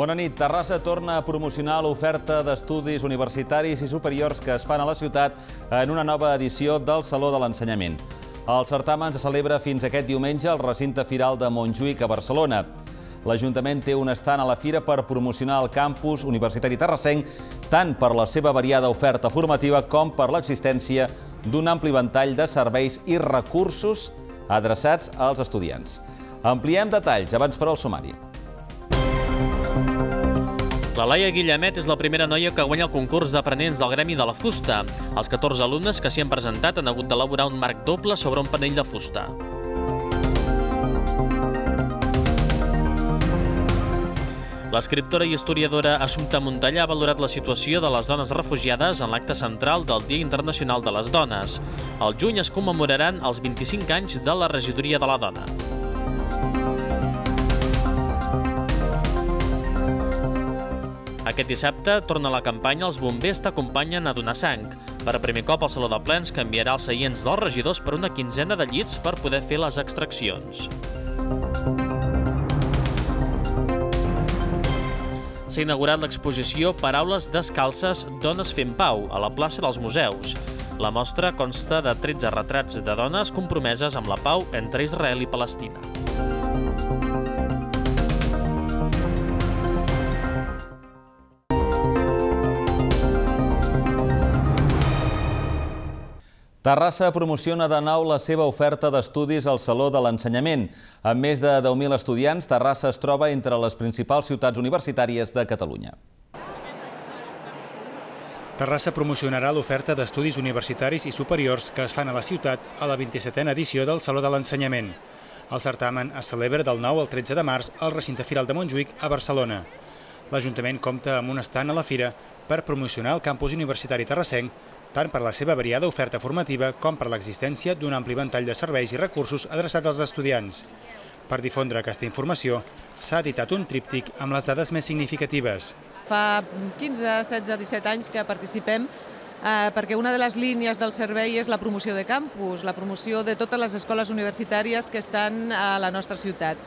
Bona nit. Terrassa torna a promocionar l'oferta d'estudis universitaris i superiors que es fan a la ciutat en una nova edició del Saló de l'Ensenyament. El certamen se celebra fins aquest diumenge al recinte firal de Montjuïc a Barcelona. L'Ajuntament té un estant a la fira per promocionar el campus universitari terrassenc tant per la seva variada oferta formativa com per l'existència d'un ampli ventall de serveis i recursos adreçats als estudiants. Ampliem detalls abans per al sumari. La Laia Guillemet és la primera noia que guanya el concurs d'aprenents del Gremi de la Fusta. Els 14 alumnes que s'hi han presentat han hagut d'elaborar un marc doble sobre un panell de fusta. L'escriptora i historiadora Assumpta Montellà ha valorat la situació de les dones refugiades en l'acte central del Dia Internacional de les Dones. Al juny es commemoraran els 25 anys de la regidoria de la dona. Aquest dissabte torna la campanya Els bombers t'acompanyen a donar sang. Per primer cop, el Saló de Plens canviarà els seients dels regidors per una quinzena de llits per poder fer les extraccions. S'ha inaugurat l'exposició Paraules descalces, dones fent pau, a la plaça dels museus. La mostra consta de 13 retrats de dones compromeses amb la pau entre Israel i Palestina. Terrassa promociona de nou la seva oferta d'estudis al Saló de l'Ensenyament. Amb més de 10.000 estudiants, Terrassa es troba entre les principals ciutats universitàries de Catalunya. Terrassa promocionarà l'oferta d'estudis universitaris i superiors que es fan a la ciutat a la 27a edició del Saló de l'Ensenyament. El certamen es celebra del 9 al 13 de març al recinte Firal de Montjuïc a Barcelona. L'Ajuntament compta amb un estant a la fira per promocionar el campus universitari terrassenc tant per la seva variada oferta formativa com per l'existència d'un ampli ventall de serveis i recursos adreçats als estudiants. Per difondre aquesta informació, s'ha editat un tríptic amb les dades més significatives. Fa 15, 16, 17 anys que participem eh, perquè una de les línies del servei és la promoció de campus, la promoció de totes les escoles universitàries que estan a la nostra ciutat.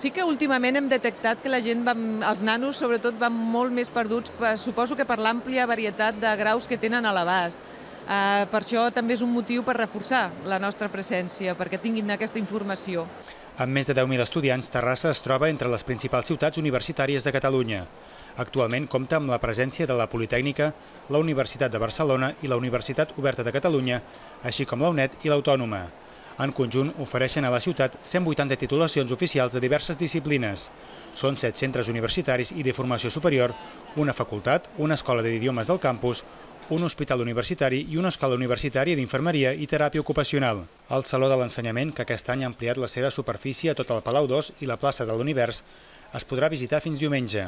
Sí que últimament hem detectat que la gent, va, els nanos sobretot, van molt més perduts, suposo que per l'àmplia varietat de graus que tenen a l'abast. Eh, per això també és un motiu per reforçar la nostra presència, perquè tinguin aquesta informació. Amb més de 10.000 estudiants, Terrassa es troba entre les principals ciutats universitàries de Catalunya. Actualment compta amb la presència de la Politècnica, la Universitat de Barcelona i la Universitat Oberta de Catalunya, així com la UNED i l'Autònoma. En conjunt, ofereixen a la ciutat 180 titulacions oficials de diverses disciplines. Són 7 centres universitaris i de formació superior, una facultat, una escola d'idiomes del campus, un hospital universitari i una escola universitària d'infermeria i teràpia ocupacional. El Saló de l'Ensenyament, que aquest any ha ampliat la seva superfície a tot el Palau 2 i la plaça de l'Univers, es podrà visitar fins diumenge.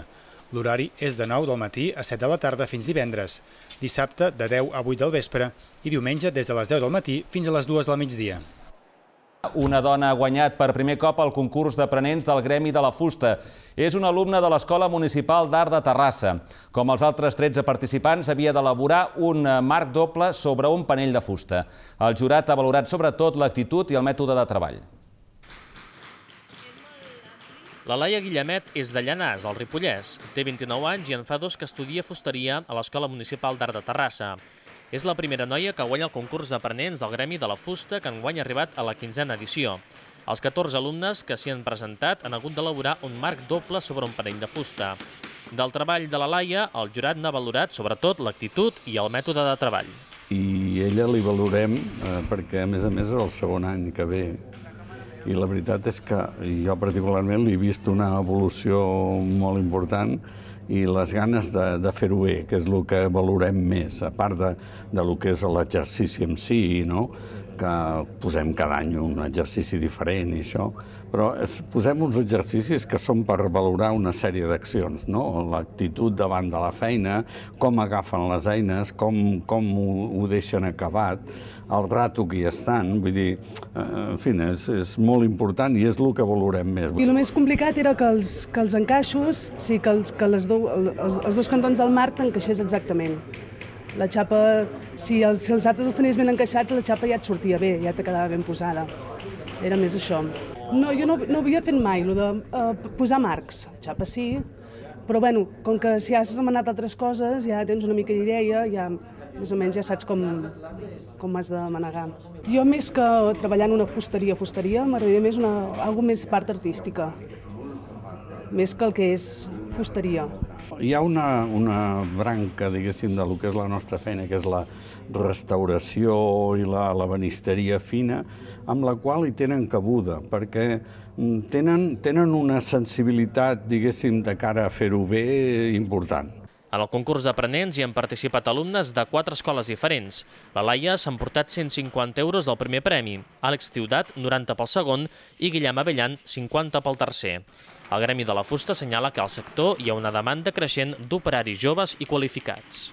L'horari és de 9 del matí a 7 de la tarda fins divendres, dissabte de 10 a 8 del vespre i diumenge des de les 10 del matí fins a les 2 del migdia. Una dona ha guanyat per primer cop el concurs d'aprenents del Gremi de la Fusta. És una alumna de l'Escola Municipal d'Art de Terrassa. Com els altres 13 participants, havia d'elaborar un marc doble sobre un panell de fusta. El jurat ha valorat sobretot l'actitud i el mètode de treball. La Laia Guillemet és de Llanàs, al Ripollès. Té 29 anys i en fa dos que estudia fusteria a l'Escola Municipal d'Art de Terrassa. És la primera noia que guanya el concurs d'aprenents del Gremi de la Fusta que enguany ha arribat a la quinzena edició. Els 14 alumnes que s'hi han presentat han hagut d'elaborar un marc doble sobre un parell de fusta. Del treball de la Laia, el jurat n'ha valorat sobretot l'actitud i el mètode de treball. I ella li valorem eh, perquè, a més a més, és el segon any que ve i la veritat és que jo particularment li he vist una evolució molt important i les ganes de, de fer-ho bé, que és el que valorem més, a part de, de lo que és l'exercici en si, no? que posem cada any un exercici diferent i això, però es, posem uns exercicis que són per valorar una sèrie d'accions, no? l'actitud davant de la feina, com agafen les eines, com, com ho, ho deixen acabat, el rato que hi estan, vull dir, eh, en fi, és, és molt important i és el que valorem més. I el més complicat era que els, que els encaixos, sí, que, els, que les do, els, els dos cantons del marc t'encaixés exactament. La xapa, si els, si els altres els tenies ben encaixats, la xapa ja et sortia bé, ja te quedava ben posada. Era més això. No, jo no, no havia fet mai, lo de uh, posar marcs. Xapa sí, però bueno, com que si has remenat altres coses, ja tens una mica d'idea, ja més o menys ja saps com, com has de manegar. Jo més que treballar en una fusteria, fusteria, m'agradaria més una, alguna més part artística, més que el que és fusteria. Hi ha una, una branca, diguéssim, del que és la nostra feina, que és la restauració i la benisteria fina, amb la qual hi tenen cabuda, perquè mm, tenen, tenen una sensibilitat, diguéssim, de cara a fer-ho bé important. En el concurs d'aprenents hi han participat alumnes de quatre escoles diferents. La Laia s'ha emportat 150 euros del primer premi, Àlex Ciutat 90 pel segon i Guillem Avellan 50 pel tercer. El Gremi de la Fusta assenyala que al sector hi ha una demanda creixent d'operaris joves i qualificats.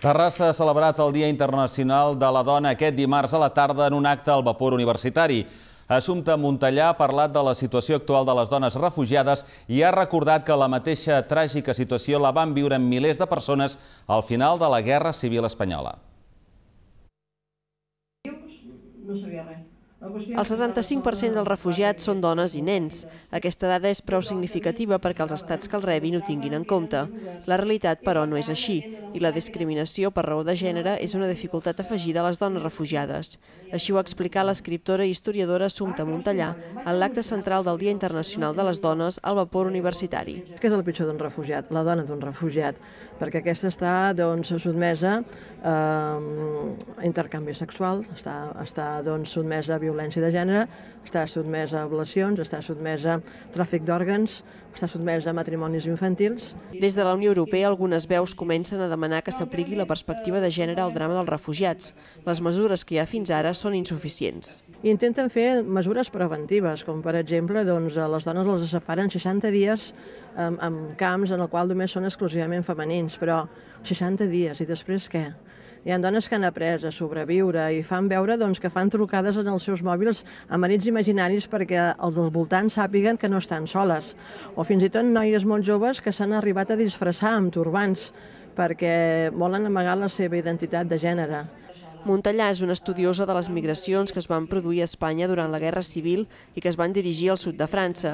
Terrassa ha celebrat el Dia Internacional de la Dona aquest dimarts a la tarda en un acte al vapor universitari. Assumpta Montellà ha parlat de la situació actual de les dones refugiades i ha recordat que la mateixa tràgica situació la van viure milers de persones al final de la Guerra Civil Espanyola. No sabia res. El 75% dels refugiats són dones i nens. Aquesta dada és prou significativa perquè els estats que el rebin ho tinguin en compte. La realitat, però, no és així, i la discriminació per raó de gènere és una dificultat afegida a les dones refugiades. Així ho ha explicat l'escriptora i historiadora Sumta Montellà en l'acte central del Dia Internacional de les Dones al vapor universitari. Què és el pitjor d'un refugiat? La dona d'un refugiat perquè aquesta està doncs, sotmesa ehm, a intercanvi sexual, està, està doncs, sotmesa a violència de gènere, està sotmesa a ablacions, està sotmesa a tràfic d'òrgans, està sotmesa a matrimonis infantils. Des de la Unió Europea, algunes veus comencen a demanar que s'apliqui la perspectiva de gènere al drama dels refugiats. Les mesures que hi ha fins ara són insuficients i intenten fer mesures preventives, com per exemple doncs, eh, les dones les separen 60 dies amb, amb camps en el qual només són exclusivament femenins, però 60 dies, i després què? Hi ha dones que han après a sobreviure i fan veure doncs, que fan trucades en els seus mòbils a marits imaginaris perquè els del voltant sàpiguen que no estan soles. O fins i tot noies molt joves que s'han arribat a disfressar amb turbants perquè volen amagar la seva identitat de gènere. Montellà és una estudiosa de les migracions que es van produir a Espanya durant la Guerra Civil i que es van dirigir al sud de França.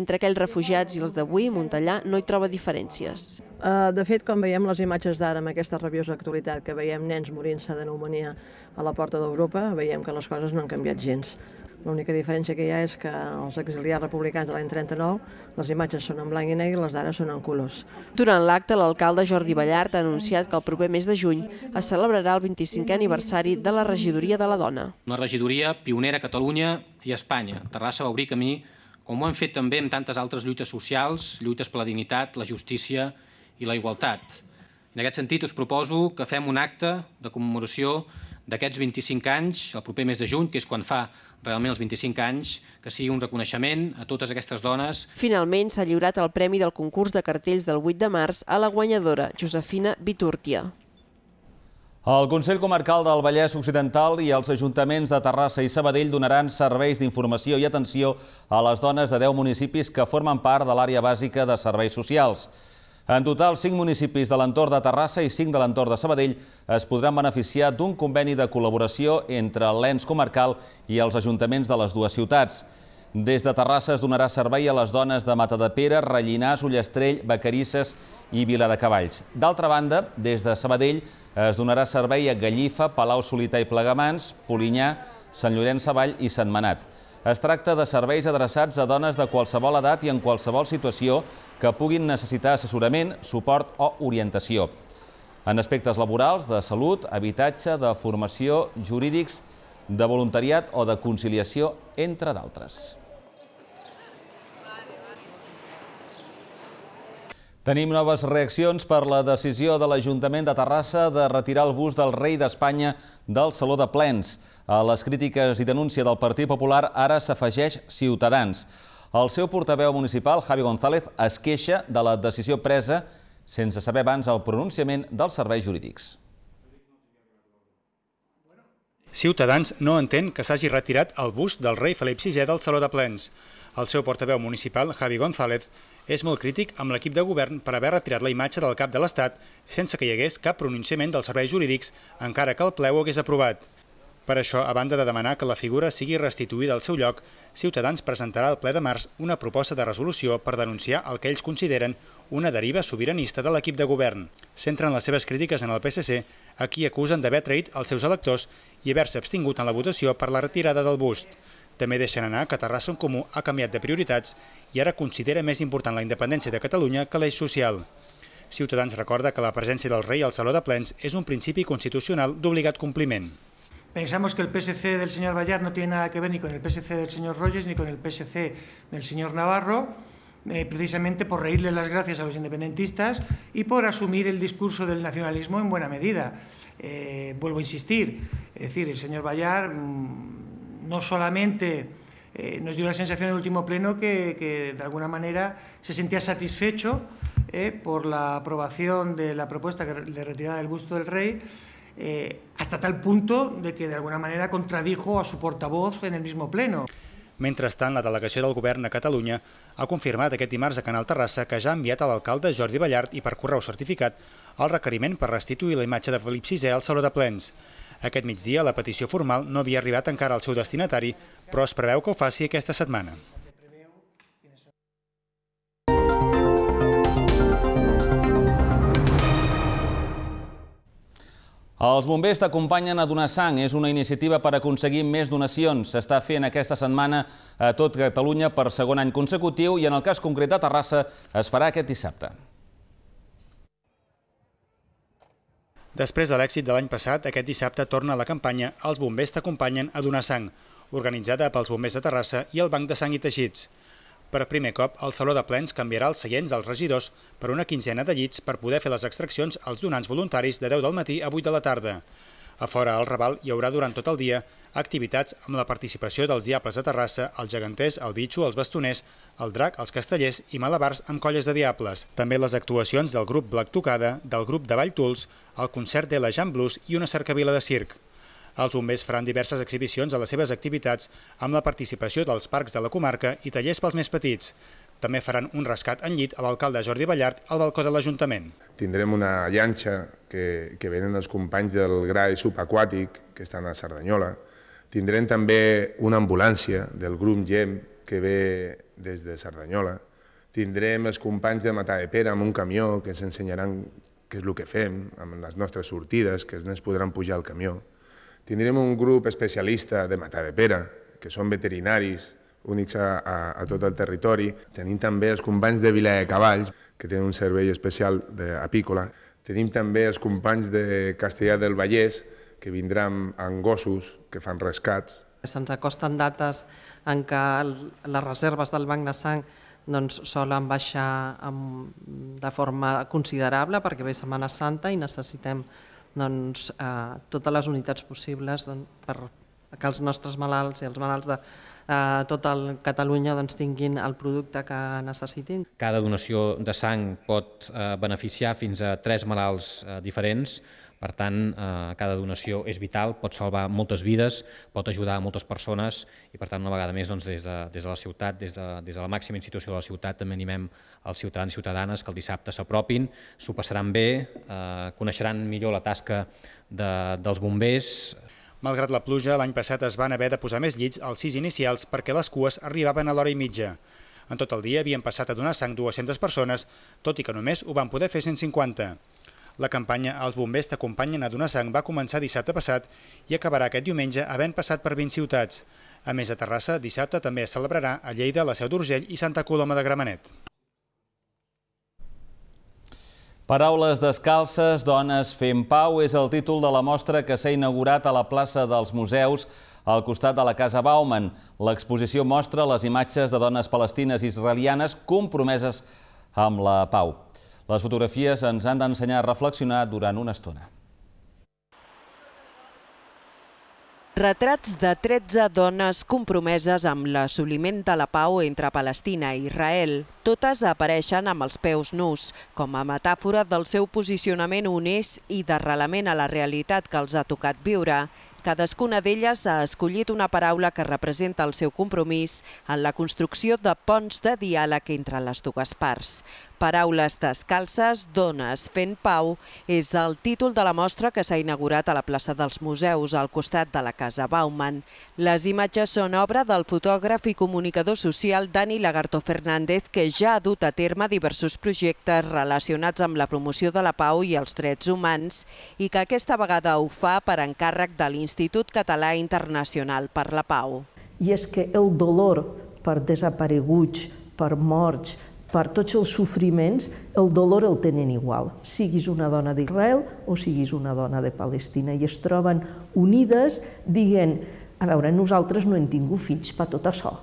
Entre aquells refugiats i els d'avui, Montellà no hi troba diferències. Eh, de fet, com veiem les imatges d'ara amb aquesta rabiosa actualitat, que veiem nens morint-se de pneumonia a la porta d'Europa, veiem que les coses no han canviat gens. L'única diferència que hi ha és que els exiliats republicans de l'any 39 les imatges són en blanc i negre i les d'ara són en colors. Durant l'acte, l'alcalde Jordi Ballart ha anunciat que el proper mes de juny es celebrarà el 25è aniversari de la regidoria de la dona. Una regidoria pionera a Catalunya i a Espanya. Terrassa va obrir camí, com ho han fet també amb tantes altres lluites socials, lluites per la dignitat, la justícia i la igualtat. En aquest sentit, us proposo que fem un acte de commemoració d'aquests 25 anys, el proper mes de juny, que és quan fa realment els 25 anys, que sigui un reconeixement a totes aquestes dones. Finalment s'ha lliurat el premi del concurs de cartells del 8 de març a la guanyadora, Josefina Vitúrtia. El Consell Comarcal del Vallès Occidental i els ajuntaments de Terrassa i Sabadell donaran serveis d'informació i atenció a les dones de 10 municipis que formen part de l'àrea bàsica de serveis socials. En total, 5 municipis de l'entorn de Terrassa i 5 de l'entorn de Sabadell es podran beneficiar d'un conveni de col·laboració entre l'ENS comarcal i els ajuntaments de les dues ciutats. Des de Terrassa es donarà servei a les dones de Matadepera, Rellinàs, Ullastrell, Becarisses i Viladecavalls. D'altra banda, des de Sabadell es donarà servei a Gallifa, Palau Solità i Plegamans, Polinyà, Sant Llorenç Savall i Sant Manat. Es tracta de serveis adreçats a dones de qualsevol edat i en qualsevol situació que puguin necessitar assessorament, suport o orientació. En aspectes laborals, de salut, habitatge, de formació, jurídics, de voluntariat o de conciliació, entre d'altres. Tenim noves reaccions per la decisió de l'Ajuntament de Terrassa de retirar el bus del rei d'Espanya del Saló de Plens. A les crítiques i denúncia del Partit Popular ara s'afegeix Ciutadans. El seu portaveu municipal, Javi González, es queixa de la decisió presa sense saber abans el pronunciament dels serveis jurídics. Ciutadans no entén que s'hagi retirat el bus del rei Felip VI del Saló de Plens. El seu portaveu municipal, Javi González, és molt crític amb l'equip de govern per haver retirat la imatge del cap de l'Estat sense que hi hagués cap pronunciament dels serveis jurídics, encara que el pleu hagués aprovat. Per això, a banda de demanar que la figura sigui restituïda al seu lloc, Ciutadans presentarà al ple de març una proposta de resolució per denunciar el que ells consideren una deriva sobiranista de l'equip de govern. Centren les seves crítiques en el PSC, a qui acusen d'haver traït els seus electors i haver-se abstingut en la votació per la retirada del bust. També deixen anar que Terrassa en Comú ha canviat de prioritats i ara considera més important la independència de Catalunya que l'eix social. Ciutadans recorda que la presència del rei al Saló de Plens és un principi constitucional d'obligat compliment. Pensamos que el PSC del señor Vallar no tiene nada que ver ni con el PSC del señor Rogers ni con el PSC del señor Navarro, eh, precisamente por reírle las gracias a los independentistas y por asumir el discurso del nacionalismo en buena medida. Eh, vuelvo a insistir, es decir, el señor Vallar... Mmm, no solamente eh, nos dio la sensación en el último pleno que, que de alguna manera se sentía satisfecho eh, por la aprobación de la propuesta de retirada del busto del rey, eh, hasta tal punto de que de alguna manera contradijo a su portavoz en el mismo pleno. Mentrestant, la delegació del govern a Catalunya ha confirmat aquest dimarts a Canal Terrassa que ja ha enviat a l'alcalde Jordi Ballart i per correu certificat el requeriment per restituir la imatge de Felip VI al saló de plens. Aquest migdia la petició formal no havia arribat encara al seu destinatari, però es preveu que ho faci aquesta setmana. Els bombers t'acompanyen a donar sang. És una iniciativa per aconseguir més donacions. S'està fent aquesta setmana a tot Catalunya per segon any consecutiu i en el cas concret de Terrassa es farà aquest dissabte. Després de l'èxit de l'any passat, aquest dissabte torna la campanya Els bombers t'acompanyen a donar sang, organitzada pels bombers de Terrassa i el Banc de Sang i Teixits. Per primer cop, el Saló de Plens canviarà els seients dels regidors per una quinzena de llits per poder fer les extraccions als donants voluntaris de 10 del matí a 8 de la tarda. A fora al Raval hi haurà durant tot el dia activitats amb la participació dels Diables de Terrassa, els Geganters, el Bitxo, els Bastoners, el Drac, els Castellers i Malabars amb colles de Diables. També les actuacions del grup Black Tocada, del grup de Vall Tuls, el concert de la Jan Blues i una cercavila de circ. Els bombers faran diverses exhibicions a les seves activitats amb la participació dels parcs de la comarca i tallers pels més petits. També faran un rescat en llit a l'alcalde Jordi Ballart al balcó de l'Ajuntament. Tindrem una llanxa que, que venen els companys del GRAE subaquàtic, que estan a Cerdanyola. Tindrem també una ambulància del grup GEM que ve des de Cerdanyola. Tindrem els companys de Matà de Pere amb un camió que ens ensenyaran què és el que fem amb les nostres sortides, que els nens podran pujar al camió. Tindrem un grup especialista de Matà de Pere, que són veterinaris únics a, a, a tot el territori. Tenim també els companys de Vila de Cavalls, que tenen un servei especial d'apícola. Tenim també els companys de Castellà del Vallès, que vindran amb gossos que fan rescats. Se'ns acosten dates en què les reserves del banc de sang doncs, solen baixar amb, de forma considerable perquè ve Setmana Santa i necessitem doncs, eh, totes les unitats possibles doncs, per que els nostres malalts i els malalts de, eh, tot el Catalunya doncs, tinguin el producte que necessitin. Cada donació de sang pot eh, beneficiar fins a tres malalts eh, diferents, per tant, eh, cada donació és vital, pot salvar moltes vides, pot ajudar a moltes persones i, per tant, una vegada més, doncs, des, de, des de la ciutat, des de, des de la màxima institució de la ciutat, també animem els ciutadans i ciutadanes que el dissabte s'apropin, s'ho passaran bé, eh, coneixeran millor la tasca de, dels bombers, Malgrat la pluja, l'any passat es van haver de posar més llits als sis inicials perquè les cues arribaven a l'hora i mitja. En tot el dia havien passat a donar sang 200 persones, tot i que només ho van poder fer 150. La campanya Els bombers t'acompanyen a donar sang va començar dissabte passat i acabarà aquest diumenge havent passat per 20 ciutats. A més, de Terrassa, dissabte també es celebrarà a Lleida, la Seu d'Urgell i Santa Coloma de Gramenet. Paraules descalces, dones fent pau és el títol de la mostra que s'ha inaugurat a la plaça dels museus al costat de la Casa Bauman. L'exposició mostra les imatges de dones palestines israelianes compromeses amb la pau. Les fotografies ens han d'ensenyar a reflexionar durant una estona. Retrats de 13 dones compromeses amb l'assoliment de la pau entre Palestina i Israel. Totes apareixen amb els peus nus, com a metàfora del seu posicionament honest i d'arrelament a la realitat que els ha tocat viure. Cadascuna d'elles ha escollit una paraula que representa el seu compromís en la construcció de ponts de diàleg entre les dues parts. Paraules descalces, dones fent pau és el títol de la mostra que s'ha inaugurat a la plaça dels Museus, al costat de la Casa Bauman. Les imatges són obra del fotògraf i comunicador social Dani Lagarto Fernández, que ja ha dut a terme diversos projectes relacionats amb la promoció de la pau i els drets humans i que aquesta vegada ho fa per encàrrec de l'Institut Català Internacional per la Pau. I és que el dolor per desapareguts, per morts, per tots els sofriments, el dolor el tenen igual, siguis una dona d'Israel o siguis una dona de Palestina, i es troben unides dient, a veure, nosaltres no hem tingut fills per tot això,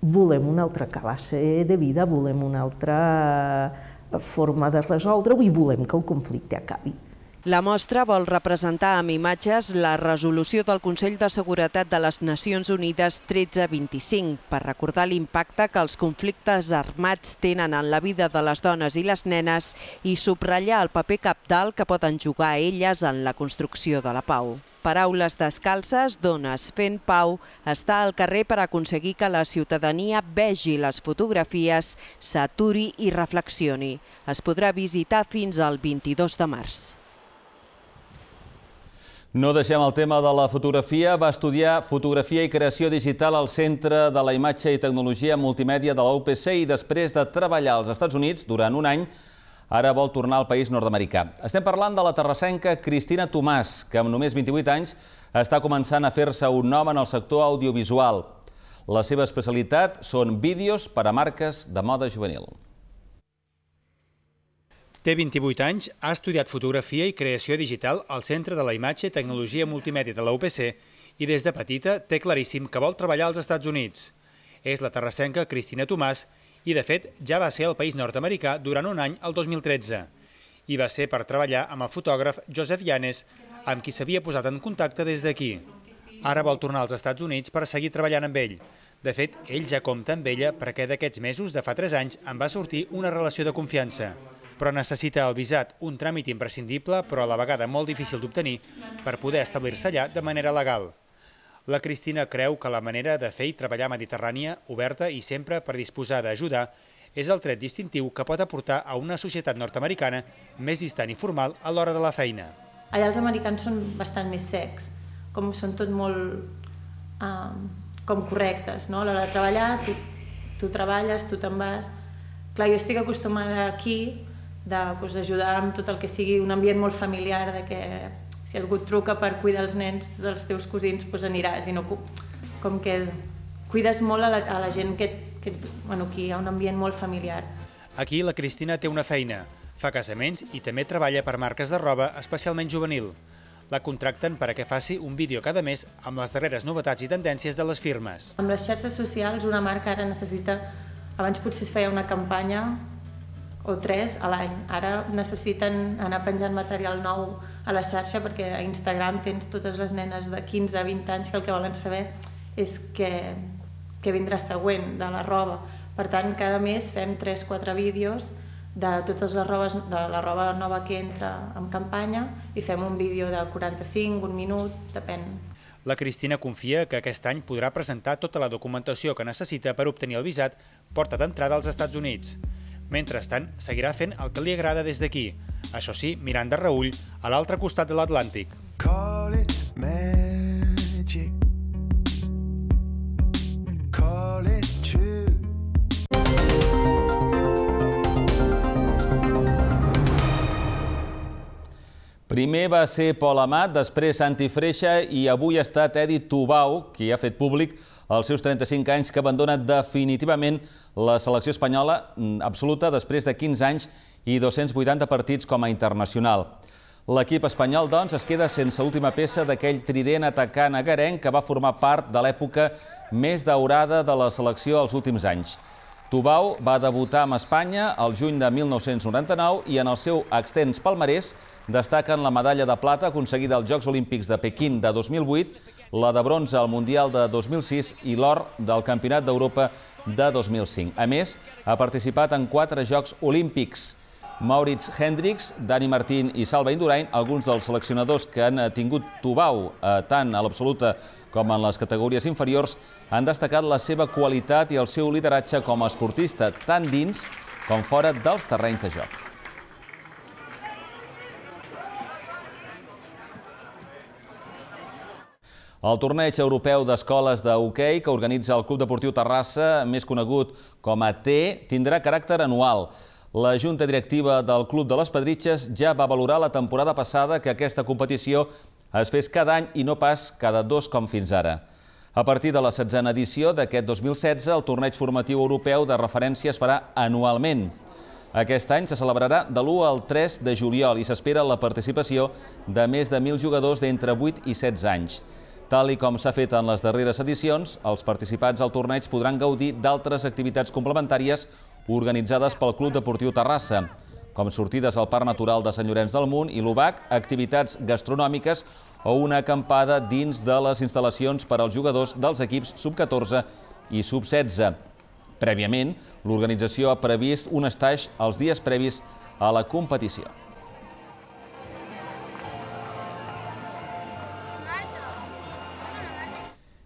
volem una altra classe de vida, volem una altra eh, forma de resoldre-ho i volem que el conflicte acabi. La mostra vol representar amb imatges la resolució del Consell de Seguretat de les Nacions Unides 1325 per recordar l'impacte que els conflictes armats tenen en la vida de les dones i les nenes i subratllar el paper capdalt que poden jugar elles en la construcció de la pau. Paraules descalces, dones fent pau, està al carrer per aconseguir que la ciutadania vegi les fotografies, s'aturi i reflexioni. Es podrà visitar fins al 22 de març. No deixem el tema de la fotografia. Va estudiar fotografia i creació digital al Centre de la Imatge i Tecnologia Multimèdia de la UPC i després de treballar als Estats Units durant un any, ara vol tornar al país nord-americà. Estem parlant de la terrassenca Cristina Tomàs, que amb només 28 anys està començant a fer-se un nom en el sector audiovisual. La seva especialitat són vídeos per a marques de moda juvenil. Té 28 anys, ha estudiat fotografia i creació digital al Centre de la Imatge i Tecnologia Multimèdia de la UPC i des de petita té claríssim que vol treballar als Estats Units. És la terrassenca Cristina Tomàs i, de fet, ja va ser al país nord-americà durant un any el 2013. I va ser per treballar amb el fotògraf Josep Llanes, amb qui s'havia posat en contacte des d'aquí. Ara vol tornar als Estats Units per seguir treballant amb ell. De fet, ell ja compta amb ella perquè d'aquests mesos de fa 3 anys en va sortir una relació de confiança però necessita el visat, un tràmit imprescindible, però a la vegada molt difícil d'obtenir, per poder establir-se allà de manera legal. La Cristina creu que la manera de fer i treballar mediterrània, oberta i sempre per disposar d'ajudar, és el tret distintiu que pot aportar a una societat nord-americana més distant i formal a l'hora de la feina. Allà els americans són bastant més secs, com són tot molt ehm, com correctes, no? a l'hora de treballar, tu, tu treballes, tu te'n vas... Clar, jo estic acostumada aquí doncs, d'ajudar doncs, amb tot el que sigui un ambient molt familiar, de que si algú et truca per cuidar els nens dels teus cosins, doncs aniràs, i no com que cuides molt a la, a la gent que, que, bueno, que hi ha un ambient molt familiar. Aquí la Cristina té una feina, fa casaments i també treballa per marques de roba, especialment juvenil. La contracten per a que faci un vídeo cada mes amb les darreres novetats i tendències de les firmes. Amb les xarxes socials una marca ara necessita... Abans potser es feia una campanya o tres a l'any. Ara necessiten anar penjant material nou a la xarxa perquè a Instagram tens totes les nenes de 15 a 20 anys que el que volen saber és que, que vindrà següent de la roba. Per tant, cada mes fem 3-4 vídeos de totes les robes, de la roba nova que entra en campanya i fem un vídeo de 45, un minut, depèn la Cristina confia que aquest any podrà presentar tota la documentació que necessita per obtenir el visat porta d'entrada als Estats Units. Mentrestant, seguirà fent el que li agrada des d'aquí, això sí, mirant de reull a l'altre costat de l'Atlàntic. Call it magic. Call it true. Primer va ser Pol Amat, després Santi Freixa i avui ha estat Edi Tubau, qui ha fet públic als seus 35 anys, que abandona definitivament la selecció espanyola mm, absoluta després de 15 anys i 280 partits com a internacional. L'equip espanyol, doncs, es queda sense última peça d'aquell trident atacant a Garen que va formar part de l'època més daurada de la selecció als últims anys. Tubau va debutar amb Espanya el juny de 1999 i en el seu extens palmarès destaquen la medalla de plata aconseguida als Jocs Olímpics de Pequín de 2008 la de bronze al Mundial de 2006 i l'or del Campionat d'Europa de 2005. A més, ha participat en quatre Jocs Olímpics. Maurits Hendrix, Dani Martín i Salva Indurain, alguns dels seleccionadors que han eh, tingut Tubau eh, tant a l'absoluta com en les categories inferiors, han destacat la seva qualitat i el seu lideratge com a esportista, tant dins com fora dels terrenys de joc. El torneig europeu d'escoles de hoquei que organitza el Club Deportiu Terrassa, més conegut com a T, tindrà caràcter anual. La Junta Directiva del Club de les Pedritxes ja va valorar la temporada passada que aquesta competició es fes cada any i no pas cada dos com fins ara. A partir de la setzena edició d'aquest 2016, el torneig formatiu europeu de referència es farà anualment. Aquest any se celebrarà de l'1 al 3 de juliol i s'espera la participació de més de 1.000 jugadors d'entre 8 i 16 anys. Tal i com s'ha fet en les darreres edicions, els participants al torneig podran gaudir d'altres activitats complementàries organitzades pel Club Deportiu Terrassa, com sortides al Parc Natural de Sant Llorenç del Munt i l'UBAC, activitats gastronòmiques o una acampada dins de les instal·lacions per als jugadors dels equips sub-14 i sub-16. Prèviament, l'organització ha previst un estaix els dies previs a la competició.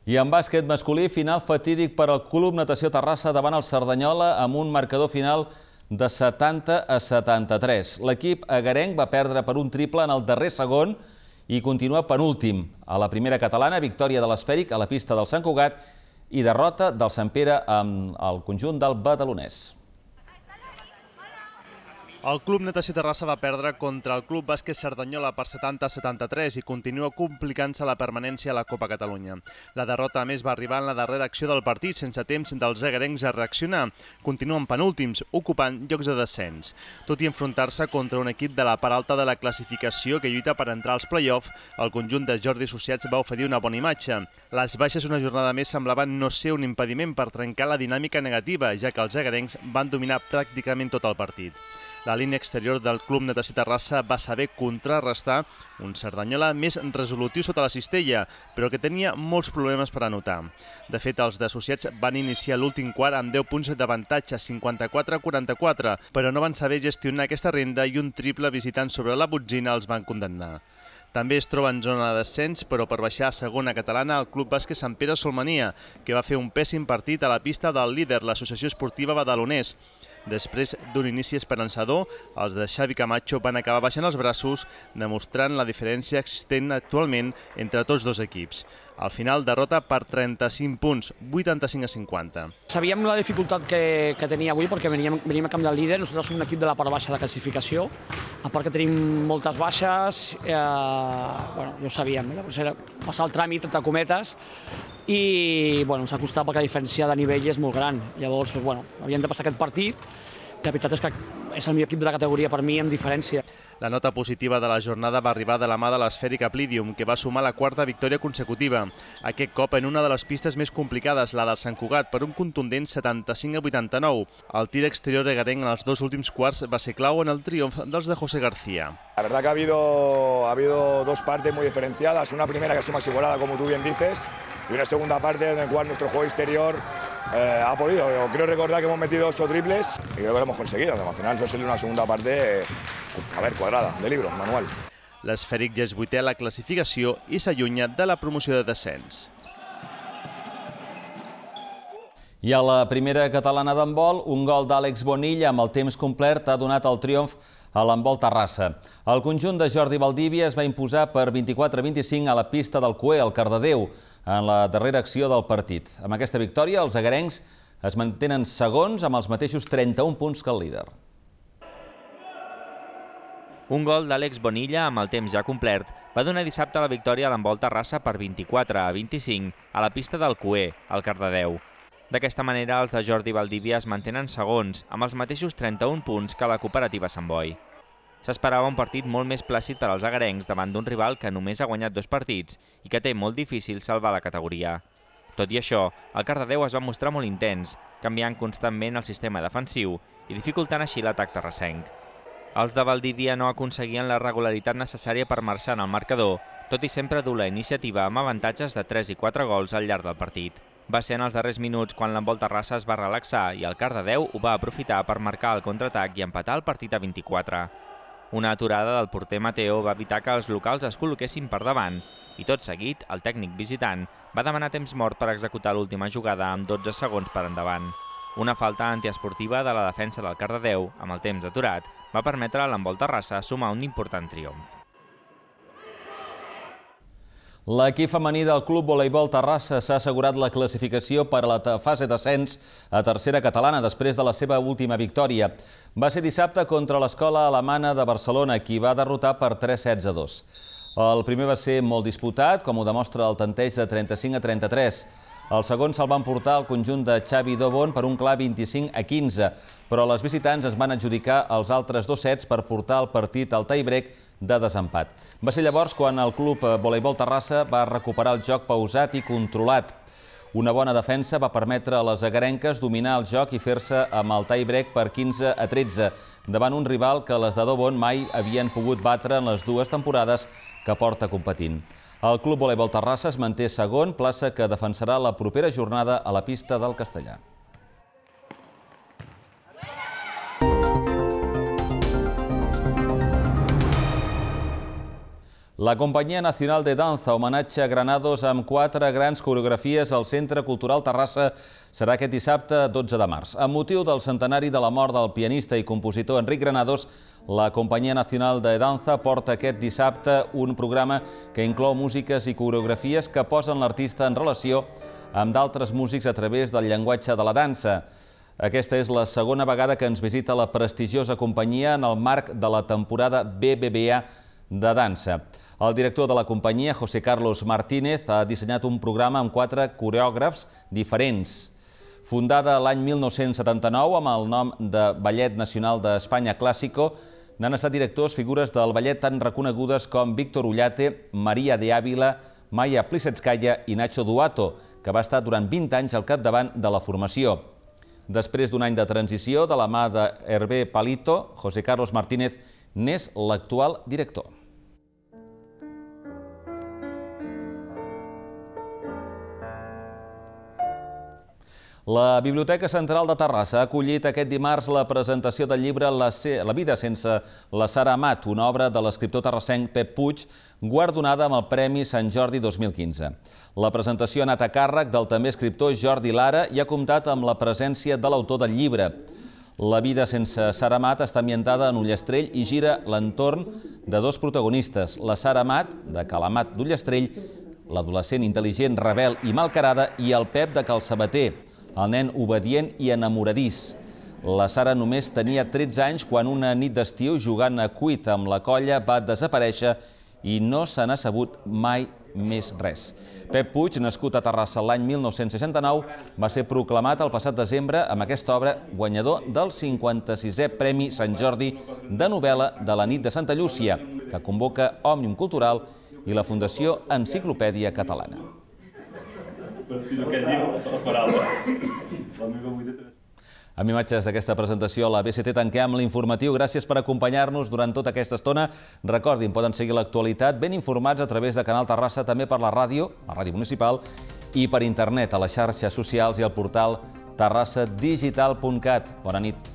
I en bàsquet masculí, final fatídic per al Club Natació Terrassa davant el Cerdanyola amb un marcador final de 70 a 73. L'equip agarenc va perdre per un triple en el darrer segon i continua penúltim. A la primera catalana, victòria de l'esfèric a la pista del Sant Cugat i derrota del Sant Pere amb el conjunt del Badalonès. El Club Natació Terrassa va perdre contra el Club Bàsquet Cerdanyola per 70-73 i continua complicant-se la permanència a la Copa Catalunya. La derrota, a més, va arribar en la darrera acció del partit sense temps dels agarencs a reaccionar. Continuen penúltims, ocupant llocs de descens. Tot i enfrontar-se contra un equip de la part alta de la classificació que lluita per entrar als play-off, el conjunt de Jordi Sociats va oferir una bona imatge. Les baixes una jornada més semblaven no ser un impediment per trencar la dinàmica negativa, ja que els agarencs van dominar pràcticament tot el partit la línia exterior del Club Natació Terrassa va saber contrarrestar un Cerdanyola més resolutiu sota la cistella, però que tenia molts problemes per anotar. De fet, els d'associats van iniciar l'últim quart amb 10 punts d'avantatge, 54-44, però no van saber gestionar aquesta renda i un triple visitant sobre la botzina els van condemnar. També es troba en zona de descens, però per baixar a segona catalana el Club Bàsquet Sant Pere Solmania, que va fer un pèssim partit a la pista del líder, l'associació esportiva Badalonès. Després d'un inici esperançador, els de Xavi Camacho van acabar baixant els braços, demostrant la diferència existent actualment entre tots dos equips. Al final, derrota per 35 punts, 85 a 50. Sabíem la dificultat que, que tenia avui perquè veníem, veníem a camp del líder, nosaltres som un equip de la part baixa de classificació, a part que tenim moltes baixes, eh, bueno, ja ho sabíem, llavors era passar el tràmit, entre tota cometes, i bueno, ens ha costat perquè la diferència de nivell és molt gran. Llavors, bueno, havíem de passar aquest partit, la veritat és que és el millor equip de la categoria per mi, amb diferència. La nota positiva de la jornada va arribar de la mà de l'esfèrica Plidium, que va sumar la quarta victòria consecutiva. Aquest cop en una de les pistes més complicades, la del Sant Cugat, per un contundent 75 a 89. El tir exterior de Garenc en els dos últims quarts va ser clau en el triomf dels de José García. La verdad que ha habido, ha habido dos partes muy diferenciadas. Una primera que ha sido más igualada, como tú bien dices, y una segunda parte en la cual nuestro juego exterior eh, ha podido. Yo creo recordar que hemos metido ocho triples y creo que lo hemos conseguido. Al final eso sería una segunda parte, eh, a ver, quadrada, de libro, manual. L'esfèric ja és vuitè a la classificació i s'allunya de la promoció de descens. I a la primera catalana d'handbol, un gol d'Àlex Bonilla amb el temps complet ha donat el triomf a l'handbol Terrassa. El conjunt de Jordi Valdívia es va imposar per 24-25 a la pista del Cué, al Cardedeu en la darrera acció del partit. Amb aquesta victòria, els agarencs es mantenen segons amb els mateixos 31 punts que el líder. Un gol d'Àlex Bonilla amb el temps ja complert va donar dissabte la victòria a l'envolta raça per 24 a 25 a la pista del Cué, al Cardedeu. D'aquesta manera, els de Jordi Valdívia es mantenen segons, amb els mateixos 31 punts que la cooperativa Sant Boi. S'esperava un partit molt més plàcid per als agarencs davant d'un rival que només ha guanyat dos partits i que té molt difícil salvar la categoria. Tot i això, el Cardedeu es va mostrar molt intens, canviant constantment el sistema defensiu i dificultant així l'atac terrassenc. Els de Valdivia no aconseguien la regularitat necessària per marxar en el marcador, tot i sempre dur la iniciativa amb avantatges de 3 i 4 gols al llarg del partit. Va ser en els darrers minuts quan l'envol Terrassa es va relaxar i el Cardedeu ho va aprofitar per marcar el contraatac i empatar el partit a 24. Una aturada del porter Mateo va evitar que els locals es col·loquessin per davant i tot seguit el tècnic visitant va demanar temps mort per executar l'última jugada amb 12 segons per endavant. Una falta antiesportiva de la defensa del Cardedeu, amb el temps aturat, va permetre a l'envol Terrassa sumar un important triomf. L'equip femení del Club Voleibol Terrassa s'ha assegurat la classificació per a la fase d'ascens a tercera catalana després de la seva última victòria. Va ser dissabte contra l'escola alemana de Barcelona, qui va derrotar per 3-16 a 2. El primer va ser molt disputat, com ho demostra el tanteig de 35 a 33. El segon se'l van portar al conjunt de Xavi Dobon per un clar 25 a 15, però les visitants es van adjudicar els altres dos sets per portar el partit al tie-break de desempat. Va ser llavors quan el club eh, Voleibol Terrassa va recuperar el joc pausat i controlat. Una bona defensa va permetre a les agarenques dominar el joc i fer-se amb el tie-break per 15 a 13, davant un rival que les de Dobon mai havien pogut batre en les dues temporades que porta competint. El Club Voleibol Terrassa es manté segon, plaça que defensarà la propera jornada a la pista del Castellà. La Companyia Nacional de Danza homenatge a Granados amb quatre grans coreografies al Centre Cultural Terrassa serà aquest dissabte 12 de març. Amb motiu del centenari de la mort del pianista i compositor Enric Granados, la Companyia Nacional de Danza porta aquest dissabte un programa que inclou músiques i coreografies que posen l'artista en relació amb d'altres músics a través del llenguatge de la dansa. Aquesta és la segona vegada que ens visita la prestigiosa companyia en el marc de la temporada BBVA de dansa. El director de la companyia, José Carlos Martínez, ha dissenyat un programa amb quatre coreògrafs diferents. Fundada l'any 1979 amb el nom de Ballet Nacional d'Espanya Clàssico, n'han estat directors figures del ballet tan reconegudes com Víctor Ullate, Maria de Ávila, Maya Plisetskaya i Nacho Duato, que va estar durant 20 anys al capdavant de la formació. Després d'un any de transició, de la mà de Palito, José Carlos Martínez n'és l'actual director. La Biblioteca Central de Terrassa ha acollit aquest dimarts la presentació del llibre La, vida sense la Sara Amat, una obra de l'escriptor terrassenc Pep Puig, guardonada amb el Premi Sant Jordi 2015. La presentació ha anat a càrrec del també escriptor Jordi Lara i ha comptat amb la presència de l'autor del llibre. La vida sense Sara Amat està ambientada en Ullestrell i gira l'entorn de dos protagonistes, la Sara Amat, de Calamat d'Ullestrell, l'adolescent intel·ligent, rebel i malcarada, i el Pep de Calçabater, el nen obedient i enamoradís. La Sara només tenia 13 anys quan una nit d'estiu, jugant a cuit amb la colla, va desaparèixer i no se n'ha sabut mai més res. Pep Puig, nascut a Terrassa l'any 1969, va ser proclamat el passat desembre amb aquesta obra guanyador del 56è Premi Sant Jordi de novel·la de la nit de Santa Llúcia, que convoca Òmnium Cultural i la Fundació Enciclopèdia Catalana. L'esquillo doncs que et diu, les paraules. La meva 83. Amb imatges d'aquesta presentació, la BCT tanquem l'informatiu. Gràcies per acompanyar-nos durant tota aquesta estona. Recordin, poden seguir l'actualitat ben informats a través de Canal Terrassa, també per la ràdio, la ràdio municipal, i per internet, a les xarxes socials i al portal terrassadigital.cat. Bona nit.